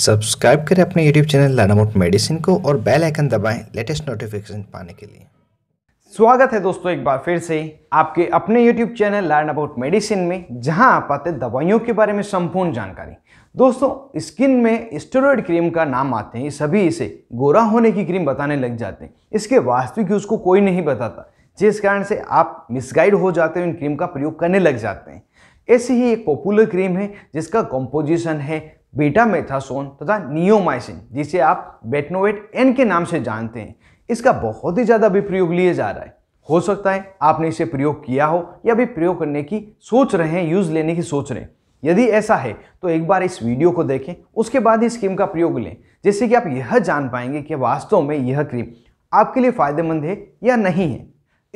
subscribe करें अपने YouTube channel लर्नमोट medicine को और बेल आइकन दबाएं लेटेस्ट नोटिफिकेशन पाने के लिए स्वागत है दोस्तों एक बार फिर से आपके अपने YouTube channel learn about medicine में जहां आप आते दवाइयों के बारे में संपूर्ण जानकारी दोस्तों स्किन में स्टेरॉयड क्रीम का नाम आते हैं सभी इसे गोरा होने की क्रीम बताने लग जाते हैं इसके वास्तविक यूज़ को कोई नहीं बताता जिस कारण से आप मिसगाइड हो जाते हैं इन क्रीम का प्रयोग करने लग जाते हैं ऐसी ही एक पॉपुलर क्रीम है जिसका कॉम्पोजिशन है बीटा मेथासोन तथा नियोमाइसिन जिसे आप बेटनोवेट एन के नाम से जानते हैं इसका बहुत ही ज़्यादा भी प्रयोग लिए जा रहा है हो सकता है आपने इसे प्रयोग किया हो या भी प्रयोग करने की सोच रहे हैं यूज़ लेने की सोच रहे हैं यदि ऐसा है तो एक बार इस वीडियो को देखें उसके बाद इस क्रीम का प्रयोग लें जिससे कि आप यह जान पाएंगे कि वास्तव में यह क्रीम आपके लिए फ़ायदेमंद है या नहीं है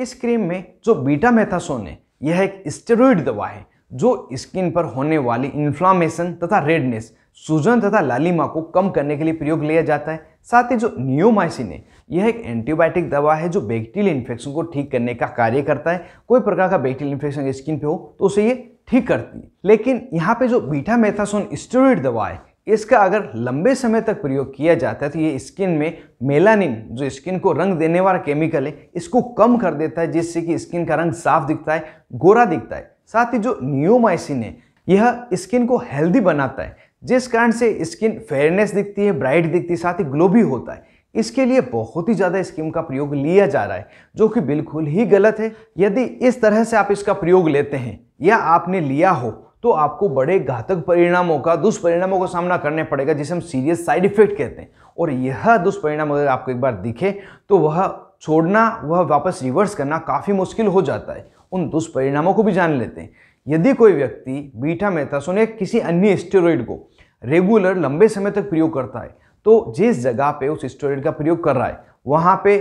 इस क्रीम में जो बीटा मेथासोन है यह एक स्टेरॉइड दवा है जो स्किन पर होने वाली इन्फ्लामेशन तथा रेडनेस सूजन तथा लालिमा को कम करने के लिए प्रयोग लिया जाता है साथ ही जो नियोमाइसिन है यह एक एंटीबायोटिक दवा है जो बैक्टीरियल इन्फेक्शन को ठीक करने का कार्य करता है कोई प्रकार का बैक्टीरियल इन्फेक्शन स्किन पे हो तो उसे ये ठीक करती है लेकिन यहाँ पे जो बीटा मेथासोन स्टोरिड दवा है इसका अगर लंबे समय तक प्रयोग किया जाता है तो ये स्किन में मेलानिन जो स्किन को रंग देने वाला केमिकल है इसको कम कर देता है जिससे कि स्किन का रंग साफ दिखता है गोरा दिखता है साथ ही जो नियोमाइसिन है यह स्किन को हेल्दी बनाता है जिस कारण से स्किन फेयरनेस दिखती है ब्राइट दिखती है साथ ही ग्लो भी होता है इसके लिए बहुत ही ज़्यादा स्कीम का प्रयोग लिया जा रहा है जो कि बिल्कुल ही गलत है यदि इस तरह से आप इसका प्रयोग लेते हैं या आपने लिया हो तो आपको बड़े घातक परिणामों का दुष्परिणामों का सामना करने पड़ेगा जिसे हम सीरियस साइड इफेक्ट कहते हैं और यह दुष्परिणाम अगर आपको एक बार दिखे तो वह छोड़ना वह वापस रिवर्स करना काफ़ी मुश्किल हो जाता है उन दुष्परिणामों को भी जान लेते हैं यदि कोई व्यक्ति बीठा मेथासोन या किसी अन्य स्टेरॉइड को रेगुलर लंबे समय तक प्रयोग करता है तो जिस जगह पे उस स्टेरॉइड का प्रयोग कर रहा है वहाँ पे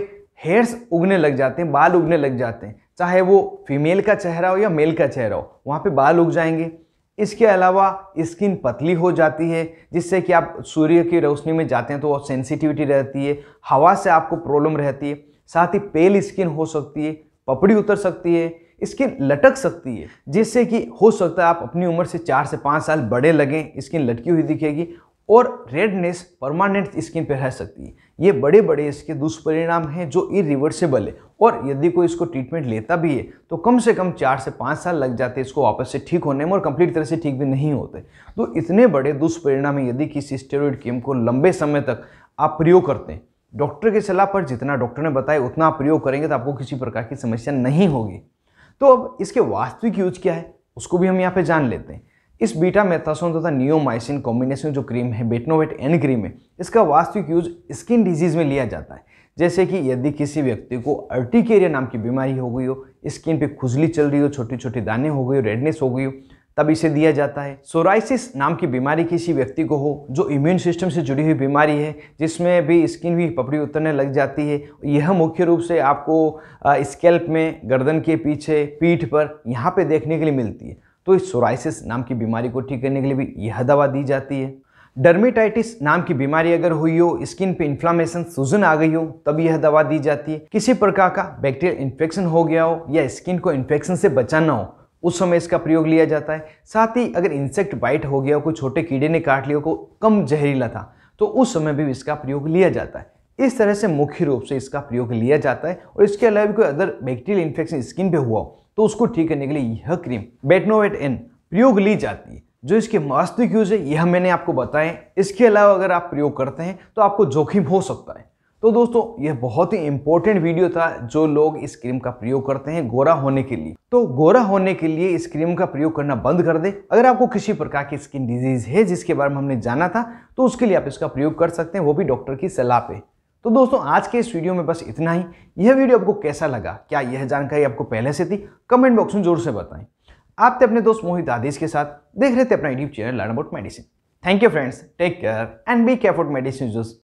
हेयर्स उगने लग जाते हैं बाल उगने लग जाते हैं चाहे वो फीमेल का चेहरा हो या मेल का चेहरा हो वहाँ पे बाल उग जाएंगे इसके अलावा स्किन पतली हो जाती है जिससे कि आप सूर्य की रोशनी में जाते हैं तो वह सेंसिटिविटी रहती है हवा से आपको प्रॉब्लम रहती है साथ ही पेल स्किन हो सकती है पपड़ी उतर सकती है स्किन लटक सकती है जिससे कि हो सकता है आप अपनी उम्र से चार से पाँच साल बड़े लगें स्किन लटकी हुई दिखेगी और रेडनेस परमानेंट स्किन पर रह सकती है ये बड़े बड़े इसके दुष्परिणाम हैं जो इरिवर्सिबल है और यदि कोई इसको ट्रीटमेंट लेता भी है तो कम से कम चार से पाँच साल लग जाते हैं इसको वापस से ठीक होने में और कंप्लीट तरह से ठीक भी नहीं होते तो इतने बड़े दुष्परिणाम यदि किसी स्टेरॉइड कीम को लंबे समय तक आप प्रयोग करते हैं डॉक्टर की सलाह पर जितना डॉक्टर ने बताया उतना आप प्रयोग करेंगे तो आपको किसी प्रकार की समस्या नहीं होगी तो अब इसके वास्तविक यूज क्या है उसको भी हम यहाँ पे जान लेते हैं इस बीटा मेथासोन तथा तो नियोमाइसिन कॉम्बिनेशन जो क्रीम है बेटनोवेट एन क्रीम है इसका वास्तविक यूज स्किन डिजीज में लिया जाता है जैसे कि यदि किसी व्यक्ति को अर्टिकेरिया नाम की बीमारी हो गई हो स्किन पे खुजली चल रही हो छोटी छोटी दाने हो गई हो रेडनेस हो गई हो तब इसे दिया जाता है सोराइसिस नाम की बीमारी किसी व्यक्ति को हो जो इम्यून सिस्टम से जुड़ी हुई बीमारी है जिसमें भी स्किन भी पपड़ी उतरने लग जाती है यह मुख्य रूप से आपको स्केल्प में गर्दन के पीछे पीठ पर यहाँ पे देखने के लिए मिलती है तो इस सोराइसिस नाम की बीमारी को ठीक करने के लिए भी यह दवा दी जाती है डर्मेटाइटिस नाम की बीमारी अगर हुई हो स्किन पे इन्फ्लामेशन सूजन आ गई हो तब यह दवा दी जाती है किसी प्रकार का बैक्टीरियल इन्फेक्शन हो गया हो या स्किन को इन्फेक्शन से बचाना हो उस समय इसका प्रयोग लिया जाता है साथ ही अगर इंसेक्ट बाइट हो गया कोई छोटे कीड़े ने काट लिया को कम जहरीला था तो उस समय भी इसका प्रयोग लिया जाता है इस तरह से मुख्य रूप से इसका प्रयोग लिया जाता है और इसके अलावा भी कोई अदर बैक्टीरियल इन्फेक्शन स्किन पे हुआ हो तो उसको ठीक करने के लिए यह क्रीम बेटनोवेट एन प्रयोग ली जाती है जो इसके वास्तविक यूज है यह मैंने आपको बताएं इसके अलावा अगर आप प्रयोग करते हैं तो आपको जोखिम हो सकता है तो दोस्तों यह बहुत ही इंपॉर्टेंट वीडियो था जो लोग इस क्रीम का प्रयोग करते हैं गोरा होने के लिए तो गोरा होने के लिए इस क्रीम का प्रयोग करना बंद कर दे अगर आपको किसी प्रकार की स्किन डिजीज है जिसके बारे में हमने जाना था तो उसके लिए आप इसका प्रयोग कर सकते हैं वो भी डॉक्टर की सलाह पे तो दोस्तों आज के इस वीडियो में बस इतना ही यह वीडियो आपको कैसा लगा क्या यह जानकारी आपको पहले से थी कमेंट बॉक्स में जोर से बताएं आप थे अपने दोस्त मोहित आदेश के साथ देख रहे थे अपना YouTube channel learn about medicine thank you friends take care and be care medicine juice